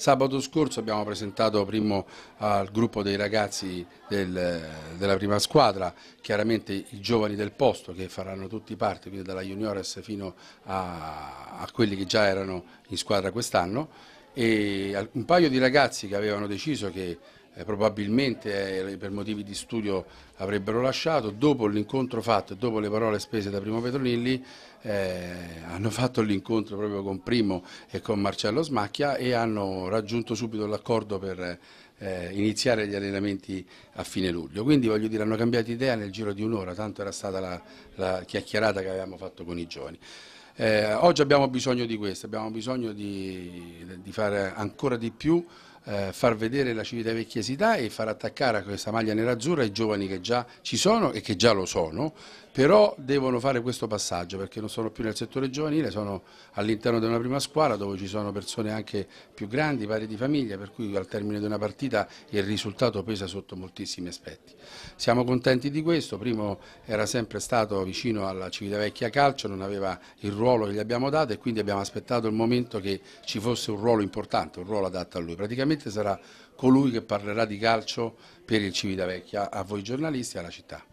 Sabato scorso abbiamo presentato primo eh, al gruppo dei ragazzi del, della prima squadra, chiaramente i giovani del posto che faranno tutti parte, quindi dalla juniores fino a, a quelli che già erano in squadra quest'anno e un paio di ragazzi che avevano deciso che eh, probabilmente eh, per motivi di studio avrebbero lasciato, dopo l'incontro fatto e dopo le parole spese da Primo Petronilli eh, hanno fatto l'incontro proprio con Primo e con Marcello Smacchia e hanno raggiunto subito l'accordo per eh, iniziare gli allenamenti a fine luglio, quindi voglio dire hanno cambiato idea nel giro di un'ora, tanto era stata la, la chiacchierata che avevamo fatto con i giovani. Eh, oggi abbiamo bisogno di questo, abbiamo bisogno di, di fare ancora di più eh, far vedere la Vecchiesità e far attaccare a questa maglia nerazzurra i giovani che già ci sono e che già lo sono però devono fare questo passaggio perché non sono più nel settore giovanile, sono all'interno di una prima squadra dove ci sono persone anche più grandi, pari di famiglia, per cui al termine di una partita il risultato pesa sotto moltissimi aspetti. Siamo contenti di questo, primo era sempre stato vicino alla Civitavecchia Calcio, non aveva il ruolo che gli abbiamo dato e quindi abbiamo aspettato il momento che ci fosse un ruolo importante, un ruolo adatto a lui. Praticamente sarà colui che parlerà di calcio per il Civitavecchia a voi giornalisti e alla città.